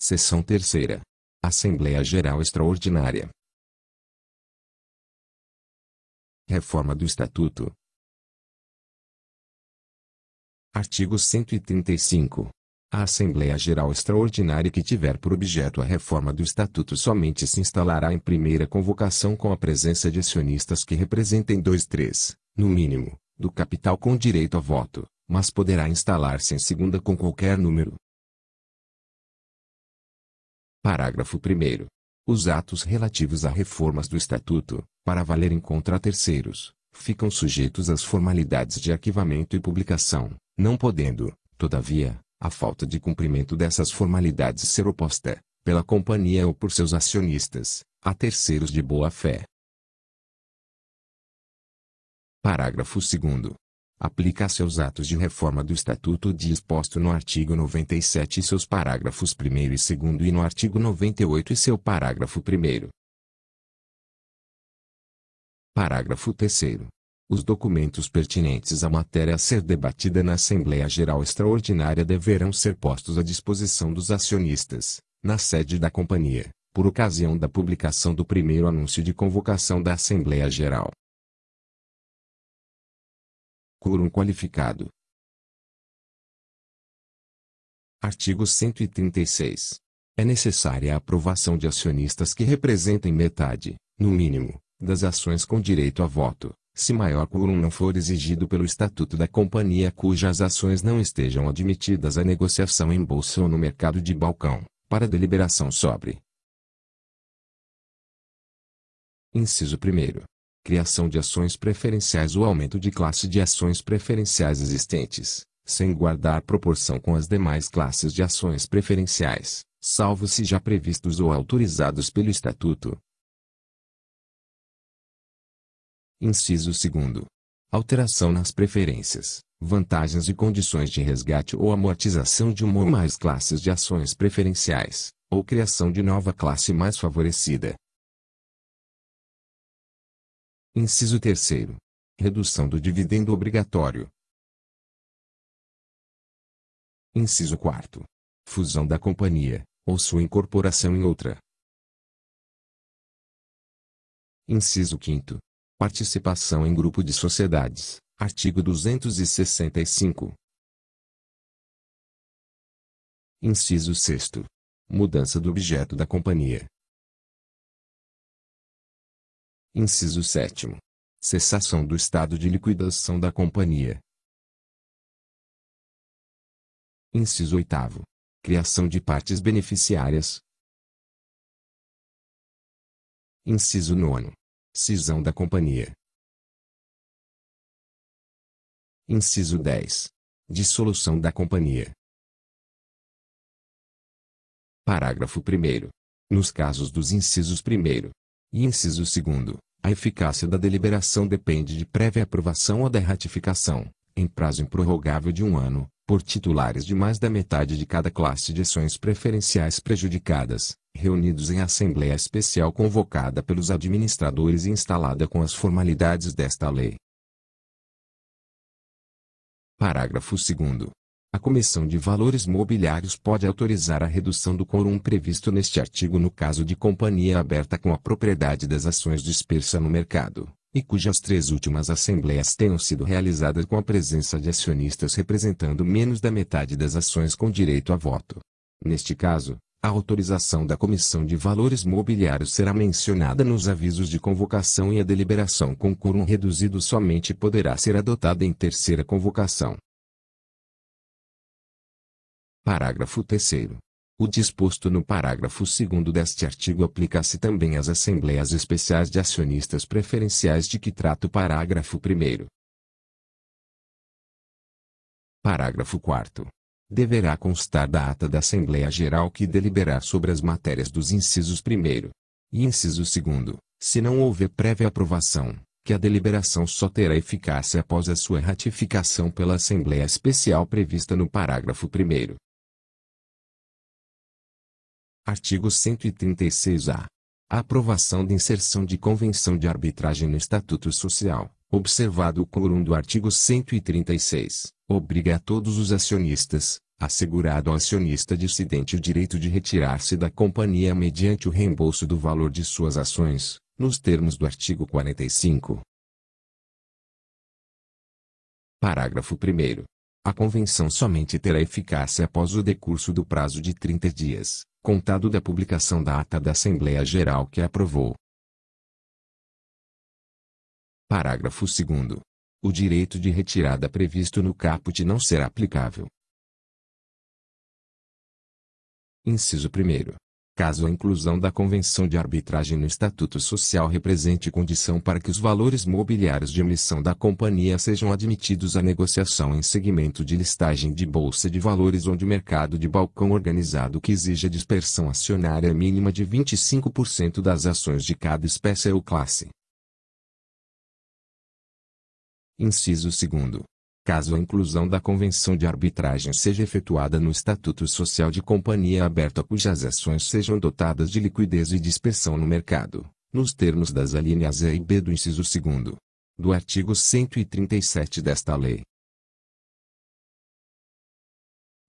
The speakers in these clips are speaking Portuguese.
Sessão terceira. Assembleia Geral Extraordinária. Reforma do Estatuto. Artigo 135. A Assembleia Geral Extraordinária que tiver por objeto a reforma do Estatuto somente se instalará em primeira convocação com a presença de acionistas que representem dois três, no mínimo, do capital com direito a voto, mas poderá instalar-se em segunda com qualquer número, Parágrafo 1 Os atos relativos a reformas do Estatuto, para valerem contra terceiros, ficam sujeitos às formalidades de arquivamento e publicação, não podendo, todavia, a falta de cumprimento dessas formalidades ser oposta, pela companhia ou por seus acionistas, a terceiros de boa fé. Parágrafo 2 aplica a seus atos de reforma do Estatuto disposto no artigo 97 e seus parágrafos 1 e 2 e no artigo 98 e seu parágrafo 1. Parágrafo 3 os documentos pertinentes à matéria a ser debatida na Assembleia Geral Extraordinária deverão ser postos à disposição dos acionistas, na sede da companhia, por ocasião da publicação do primeiro anúncio de convocação da Assembleia Geral quórum qualificado. Artigo 136. É necessária a aprovação de acionistas que representem metade, no mínimo, das ações com direito a voto, se maior quórum não for exigido pelo estatuto da companhia cujas ações não estejam admitidas à negociação em bolsa ou no mercado de balcão, para deliberação sobre. Inciso 1 criação de ações preferenciais ou aumento de classe de ações preferenciais existentes, sem guardar proporção com as demais classes de ações preferenciais, salvo se já previstos ou autorizados pelo Estatuto. Inciso 2. Alteração nas preferências, vantagens e condições de resgate ou amortização de uma ou mais classes de ações preferenciais, ou criação de nova classe mais favorecida, Inciso terceiro. Redução do dividendo obrigatório. Inciso quarto. Fusão da companhia, ou sua incorporação em outra. Inciso quinto. Participação em grupo de sociedades, artigo 265. Inciso sexto. Mudança do objeto da companhia, Inciso 7. Cessação do estado de liquidação da companhia. Inciso 8. Criação de partes beneficiárias. Inciso 9. Cisão da companhia. Inciso 10. Dissolução da companhia. Parágrafo 1. Nos casos dos incisos 1, e inciso segundo, a eficácia da deliberação depende de prévia aprovação ou da ratificação, em prazo improrrogável de um ano, por titulares de mais da metade de cada classe de ações preferenciais prejudicadas, reunidos em assembleia especial convocada pelos administradores e instalada com as formalidades desta lei. Parágrafo 2 a Comissão de Valores Mobiliários pode autorizar a redução do quórum previsto neste artigo no caso de companhia aberta com a propriedade das ações dispersa no mercado, e cujas três últimas assembleias tenham sido realizadas com a presença de acionistas representando menos da metade das ações com direito a voto. Neste caso, a autorização da Comissão de Valores Mobiliários será mencionada nos avisos de convocação e a deliberação com quórum reduzido somente poderá ser adotada em terceira convocação. Parágrafo 3 O disposto no parágrafo 2 deste artigo aplica-se também às assembleias especiais de acionistas preferenciais de que trata o parágrafo 1 Parágrafo 4 Deverá constar da ata da Assembleia Geral que deliberar sobre as matérias dos incisos 1 e inciso 2, se não houver prévia aprovação, que a deliberação só terá eficácia após a sua ratificação pela Assembleia Especial prevista no parágrafo 1. Artigo 136-A. Aprovação de inserção de convenção de arbitragem no Estatuto Social, observado o quórum do artigo 136, obriga a todos os acionistas, assegurado ao acionista dissidente o direito de retirar-se da companhia mediante o reembolso do valor de suas ações, nos termos do artigo 45. Parágrafo 1. A convenção somente terá eficácia após o decurso do prazo de 30 dias, contado da publicação da ata da Assembleia Geral que aprovou. Parágrafo 2 o direito de retirada previsto no caput não será aplicável. Inciso 1 caso a inclusão da Convenção de Arbitragem no Estatuto Social represente condição para que os valores mobiliários de emissão da companhia sejam admitidos à negociação em segmento de listagem de bolsa de valores ou de mercado de balcão organizado que exija dispersão acionária é mínima de 25% das ações de cada espécie ou classe. Inciso 2 caso a inclusão da convenção de arbitragem seja efetuada no estatuto social de companhia aberta cujas ações sejam dotadas de liquidez e dispersão no mercado, nos termos das alíneas E e B do inciso 2 do artigo 137 desta lei.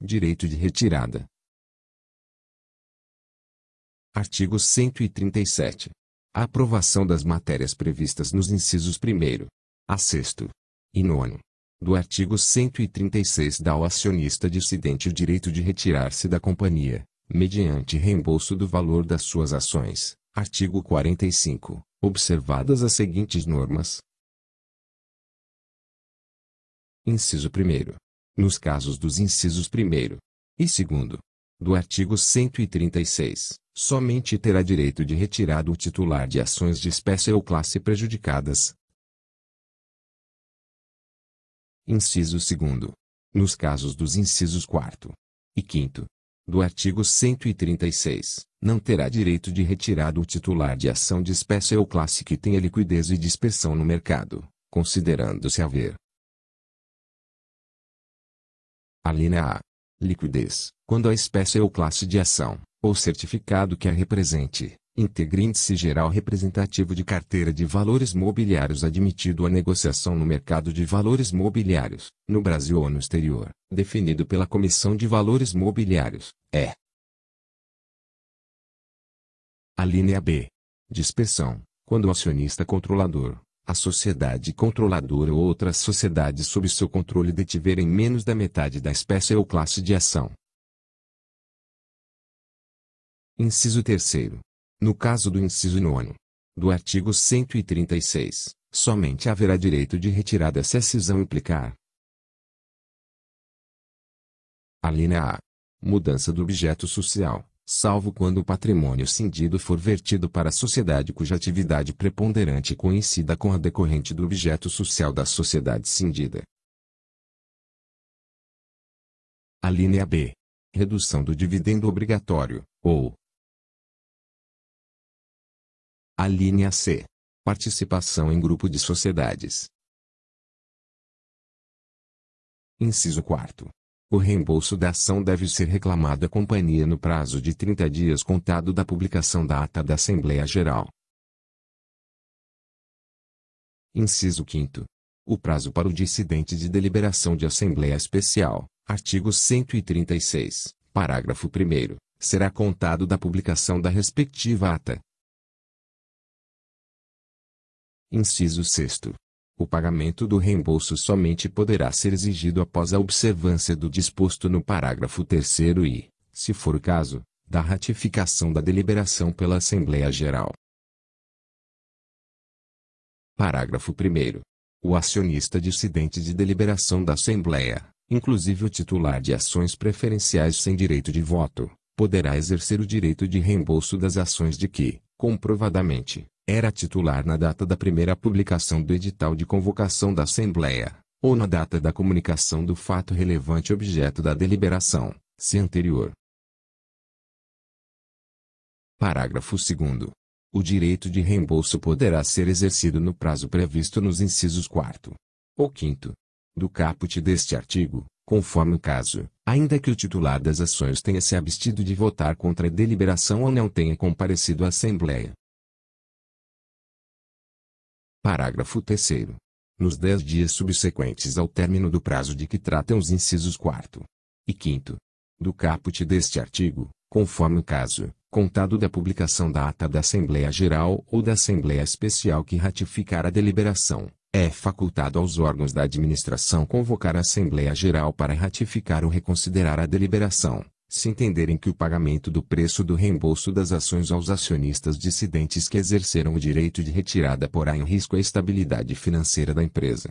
Direito de retirada. Artigo 137. A aprovação das matérias previstas nos incisos 1 a 6 e 9 do artigo 136 dá ao acionista dissidente o direito de retirar-se da companhia, mediante reembolso do valor das suas ações. Artigo 45. Observadas as seguintes normas. Inciso 1. Nos casos dos incisos 1 e 2 do artigo 136, somente terá direito de retirado o titular de ações de espécie ou classe prejudicadas, inciso 2 nos casos dos incisos 4 e 5 do artigo 136, não terá direito de retirada o titular de ação de espécie ou classe que tenha liquidez e dispersão no mercado, considerando-se haver. Alínea A. Liquidez, quando a espécie ou classe de ação, ou certificado que a represente, integrante-se geral representativo de carteira de valores mobiliários admitido à negociação no mercado de valores mobiliários, no Brasil ou no exterior, definido pela Comissão de Valores Mobiliários, é. A linha B. Dispersão, quando o acionista controlador, a sociedade controladora ou outras sociedades sob seu controle detiverem menos da metade da espécie ou classe de ação. Inciso 3 no caso do inciso 9 do artigo 136, somente haverá direito de retirada se a cisão implicar. Alínea A. Mudança do objeto social, salvo quando o patrimônio cindido for vertido para a sociedade cuja atividade preponderante coincida com a decorrente do objeto social da sociedade cindida. Alínea B. Redução do dividendo obrigatório, ou, Alínea C. Participação em grupo de sociedades. Inciso 4. O reembolso da ação deve ser reclamado à companhia no prazo de 30 dias contado da publicação da ata da Assembleia Geral. Inciso 5. O prazo para o dissidente de deliberação de Assembleia Especial, artigo 136, parágrafo 1, será contado da publicação da respectiva ata, Inciso 6. O pagamento do reembolso somente poderá ser exigido após a observância do disposto no parágrafo 3 e, se for o caso, da ratificação da deliberação pela Assembleia Geral. Parágrafo 1. O acionista dissidente de deliberação da Assembleia, inclusive o titular de ações preferenciais sem direito de voto, poderá exercer o direito de reembolso das ações de que, comprovadamente, era titular na data da primeira publicação do edital de convocação da Assembleia, ou na data da comunicação do fato relevante objeto da deliberação, se anterior. Parágrafo 2 o direito de reembolso poderá ser exercido no prazo previsto nos incisos 4 ou 5 do caput deste artigo, conforme o caso, ainda que o titular das ações tenha se abstido de votar contra a deliberação ou não tenha comparecido à Assembleia. Parágrafo 3 Nos dez dias subsequentes ao término do prazo de que tratam os incisos 4 e 5 do caput deste artigo, conforme o caso, contado da publicação da ata da Assembleia Geral ou da Assembleia Especial que ratificar a deliberação, é facultado aos órgãos da administração convocar a Assembleia Geral para ratificar ou reconsiderar a deliberação, se entenderem que o pagamento do preço do reembolso das ações aos acionistas dissidentes que exerceram o direito de retirada porá em risco a estabilidade financeira da empresa.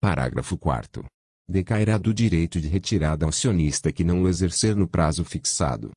Parágrafo 4. Decairá do direito de retirada acionista que não o exercer no prazo fixado